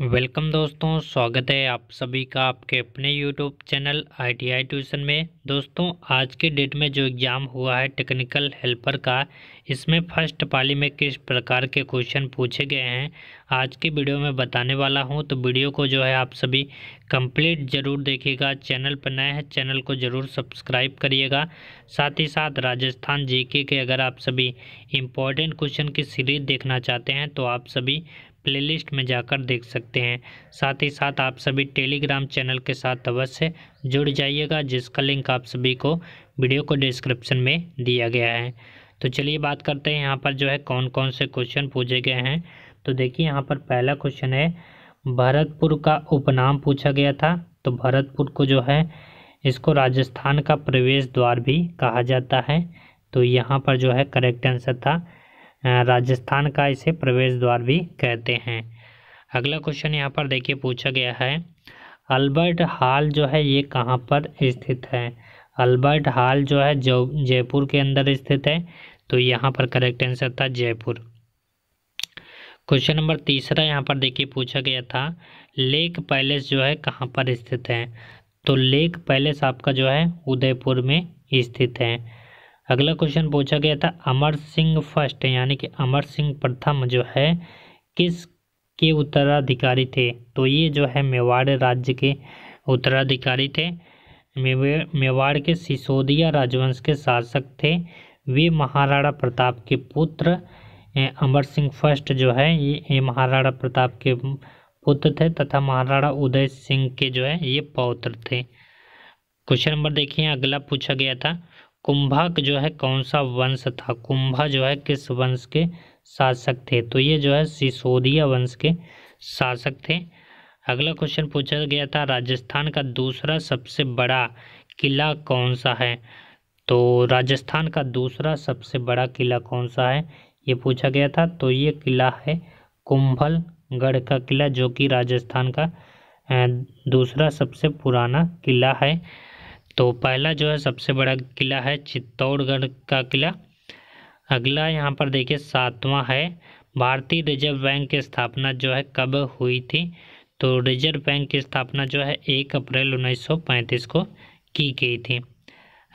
welcome दोस्तों स्वागत है आप सभी का आपके अपने यूट्यूब चैनल आईटीआई ट्यूशन में दोस्तों आज के डेट में जो एग्ज़ाम हुआ है टेक्निकल हेल्पर का इसमें फर्स्ट पाली में किस प्रकार के क्वेश्चन पूछे गए हैं आज की वीडियो में बताने वाला हूं तो वीडियो को जो है आप सभी कंप्लीट ज़रूर देखिएगा चैनल पर नए हैं चैनल को ज़रूर सब्सक्राइब करिएगा साथ ही साथ राजस्थान जी के अगर आप सभी इम्पोर्टेंट क्वेश्चन की सीरीज देखना चाहते हैं तो आप सभी प्लेलिस्ट में जाकर देख सकते हैं साथ ही साथ आप सभी टेलीग्राम चैनल के साथ अवश्य जुड़ जाइएगा जिसका लिंक आप सभी को वीडियो को डिस्क्रिप्शन में दिया गया है तो चलिए बात करते हैं यहाँ पर जो है कौन कौन से क्वेश्चन पूछे गए हैं तो देखिए यहाँ पर पहला क्वेश्चन है भरतपुर का उपनाम पूछा गया था तो भरतपुर को जो है इसको राजस्थान का प्रवेश द्वार भी कहा जाता है तो यहाँ पर जो है करेक्ट आंसर था राजस्थान का इसे प्रवेश द्वार भी कहते हैं अगला क्वेश्चन यहाँ पर देखिए पूछा गया है अल्बर्ट हॉल जो है ये कहाँ पर स्थित है अल्बर्ट हॉल जो है जो जयपुर के अंदर स्थित है तो यहाँ पर करेक्ट आंसर था जयपुर क्वेश्चन नंबर तीसरा यहाँ पर देखिए पूछा गया था लेक पैलेस जो है कहाँ पर स्थित है तो लेक पैलेस आपका जो है उदयपुर में स्थित है अगला क्वेश्चन पूछा गया था अमर सिंह फर्स्ट यानी कि अमर सिंह प्रथम जो है किस के उत्तराधिकारी थे तो ये जो है मेवाड़ राज्य के उत्तराधिकारी थे मेवाड़ के सिसोदिया राजवंश के शासक थे वे महाराणा प्रताप के पुत्र अमर सिंह फर्स्ट जो है ये महाराणा प्रताप के पुत्र थे तथा महाराणा उदय सिंह के जो है ये पौत्र थे क्वेश्चन नंबर देखिए अगला पूछा गया था कुंभक जो है कौन सा वंश था कुंभा जो है किस वंश के शासक थे तो ये जो है सिसोदिया वंश के शासक थे अगला क्वेश्चन पूछा गया था राजस्थान का दूसरा सबसे बड़ा किला कौन सा है तो राजस्थान का दूसरा सबसे बड़ा किला कौन सा है ये पूछा गया था तो ये किला है कुंभलगढ़ का किला जो कि राजस्थान का दूसरा सबसे पुराना किला है तो पहला जो है सबसे बड़ा किला है चित्तौड़गढ़ का किला अगला यहाँ पर देखिए सातवां है भारतीय रिजर्व बैंक की स्थापना जो है कब हुई थी तो रिजर्व बैंक की स्थापना जो है एक अप्रैल 1935 को की गई थी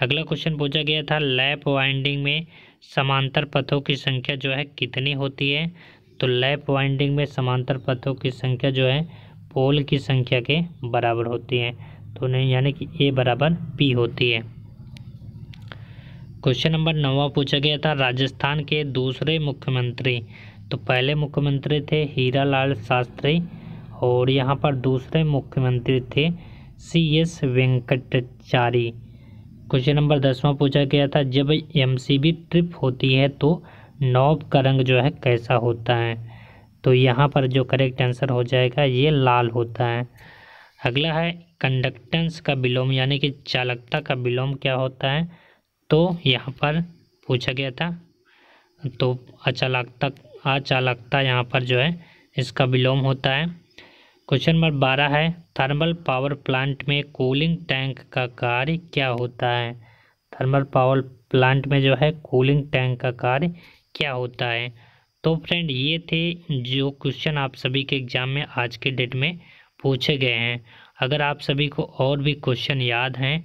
अगला क्वेश्चन पूछा गया था लैप वाइंडिंग में समांतर पथों की संख्या जो है कितनी होती है तो लैप वाइंडिंग में समांतर पथों की संख्या जो है पोल की संख्या के बराबर होती है दोनों तो यानी कि ए बराबर पी होती है क्वेश्चन नंबर नवा पूछा गया था राजस्थान के दूसरे मुख्यमंत्री तो पहले मुख्यमंत्री थे हीरा लाल शास्त्री और यहाँ पर दूसरे मुख्यमंत्री थे सी एस वेंकटचारी क्वेश्चन नंबर दसवां पूछा गया था जब एमसीबी ट्रिप होती है तो नॉब का रंग जो है कैसा होता है तो यहाँ पर जो करेक्ट आंसर हो जाएगा ये लाल होता है अगला है कंडक्टेंस का विलोम यानी कि चालकता का विलोम क्या होता है तो यहाँ पर पूछा गया था तो अचालकता अचालकता यहाँ पर जो है इसका विलोम होता है क्वेश्चन नंबर बारह है थर्मल पावर प्लांट में कूलिंग टैंक का कार्य क्या होता है थर्मल पावर प्लांट में जो है कूलिंग टैंक का कार्य क्या होता है तो फ्रेंड ये थे जो क्वेश्चन आप सभी के एग्ज़ाम में आज के डेट में पूछे गए हैं अगर आप सभी को और भी क्वेश्चन याद हैं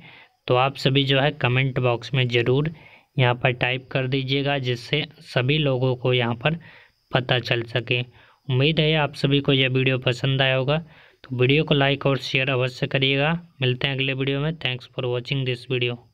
तो आप सभी जो है कमेंट बॉक्स में ज़रूर यहाँ पर टाइप कर दीजिएगा जिससे सभी लोगों को यहाँ पर पता चल सके उम्मीद है आप सभी को यह वीडियो पसंद आया होगा तो वीडियो को लाइक और शेयर अवश्य करिएगा मिलते हैं अगले वीडियो में thanks for watching this video